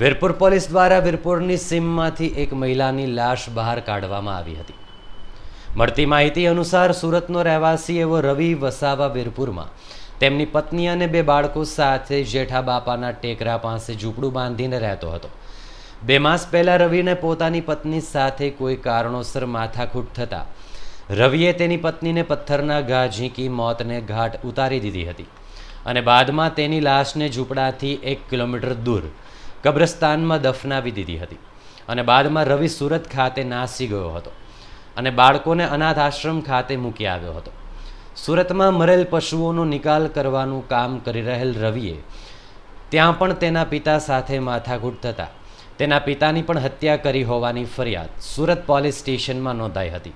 Virpur police દ્વારા વીરપુરની સીમમાંથી એક મહિલાની લાશ બહાર કાઢવામાં આવી હતી મળતી માહિતી અનુસાર સુરતનો રહેવાસી એવો રવિ વસાવા વીરપુરમાં તેમની પત્ની અને બે બાળકો સાથે જેઠા બાપાના ટેકરા પાસે ઝૂંપડું બાંધીને રહેતો હતો બે માસ પહેલાં રવિને પોતાની પત્ની સાથે કોઈ કારણોસર માથાકૂટ થતા રવિએ તેની પત્નીને પથ્થરના ઘા ઝીંકી મોતને ઘાટ ઉતારી દીધી હતી અને બાદમાં તેની લાશને ઝૂંપડાથી એક કિલોમીટર દૂર કબ્રસ્તાનમાં દફનાવી દીધી હતી અને બાદમાં રવિ સુરત ખાતે નાસી ગયો હતો અને બાળકોને અનાથ આશ્રમ ખાતે મૂકી આવ્યો હતો સુરતમાં મરેલ પશુઓનો નિકાલ કરવાનું કામ કરી રહેલ રવિએ ત્યાં પણ તેના પિતા સાથે માથાકૂટ થતાં તેના પિતાની પણ હત્યા કરી હોવાની ફરિયાદ સુરત પોલીસ સ્ટેશનમાં નોંધાઈ હતી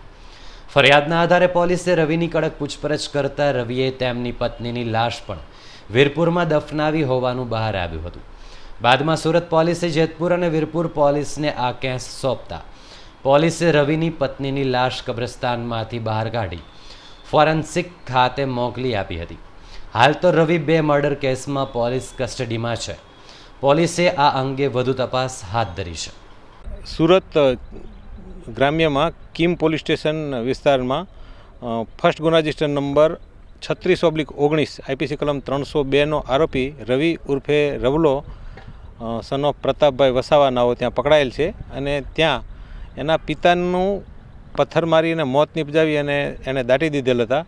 ફરિયાદના આધારે પોલીસે રવિની કડક પૂછપરછ કરતાં રવિએ તેમની પત્નીની લાશ પણ વીરપુરમાં દફનાવી હોવાનું બહાર આવ્યું હતું બાદમાં સુરત પોલીસે જેતપુર અને વીરપુર પોલીસને આ કેસ સોંપતા પોલીસે રવિની પત્નીની લાશ કબ્રસ્તાનમાંથી બહાર કાઢી ફોરેન્સિક ખાતે મોકલી આપી હતી હાલ તો રવિ બે મર્ડર કેસમાં પોલીસ કસ્ટડીમાં છે પોલીસે આ અંગે વધુ તપાસ હાથ ધરી છે સુરત ગ્રામ્યમાં કિમ પોલીસ સ્ટેશન વિસ્તારમાં ફર્સ્ટ ગુના રજિસ્ટર નંબર છત્રીસ ઓબ્લિક ઓગણીસ આઈપીસી કલમ ત્રણસો બેનો આરોપી રવિ ઉર્ફે રવલો સન ઓફ પ્રતાપભાઈ વસાવા નાઓ ત્યાં પકડાયેલ છે અને ત્યાં એના પિતાનું પથ્થર મારીને મોત નિપજાવી અને એણે દાટી દીધેલ હતા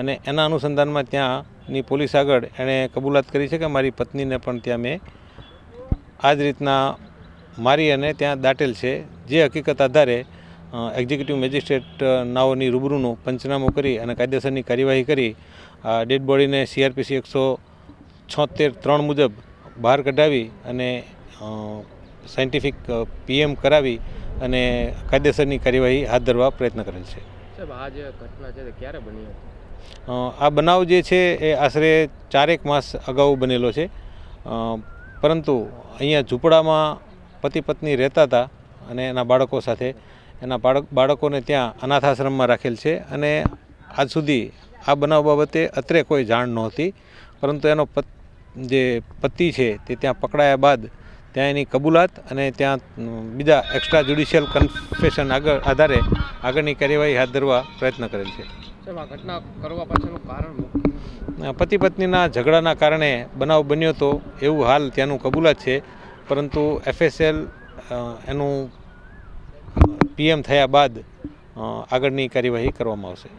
અને એના અનુસંધાનમાં ત્યાંની પોલીસ આગળ એણે કબૂલાત કરી છે કે મારી પત્નીને પણ ત્યાં મેં આ જ રીતના મારી અને ત્યાં દાટેલ છે જે હકીકત આધારે એક્ઝિક્યુટિવ મેજિસ્ટ્રેટ નાઓની રૂબરૂનું પંચનામું કરી અને કાયદેસરની કાર્યવાહી કરી ડેડ બોડીને સીઆરપીસી એકસો છોતેર ત્રણ મુજબ બહાર કઢાવી અને સાયન્ટિફિક પીએમ કરાવી અને કાયદેસરની કાર્યવાહી હાથ ધરવા પ્રયત્ન કરેલ છે આ ઘટના છે ક્યારે બની આ બનાવ જે છે એ આશરે ચારેક માસ અગાઉ બનેલો છે પરંતુ અહીંયા ઝૂંપડામાં પતિ પત્ની રહેતા હતા અને એના બાળકો સાથે એના બાળક બાળકોને ત્યાં અનાથાશ્રમમાં રાખેલ છે અને આજ સુધી આ બનાવ બાબતે અત્રે કોઈ જાણ નહોતી પરંતુ એનો જે પતિ છે તે ત્યાં પકડાયા બાદ ત્યાં એની કબૂલાત અને ત્યાં બીજા એક્સ્ટ્રા જ્યુડિશિયલ કન્ફેશન આગળ આધારે આગળની કાર્યવાહી હાથ ધરવા પ્રયત્ન કરેલ છે ઘટના કરવા પાછળનું કારણ પતિ પત્નીના ઝઘડાના કારણે બનાવ બન્યો હતો એવું હાલ ત્યાંનું કબૂલાત છે પરંતુ એફએસએલ એનું પીએમ થયા બાદ આગળની કાર્યવાહી કરવામાં આવશે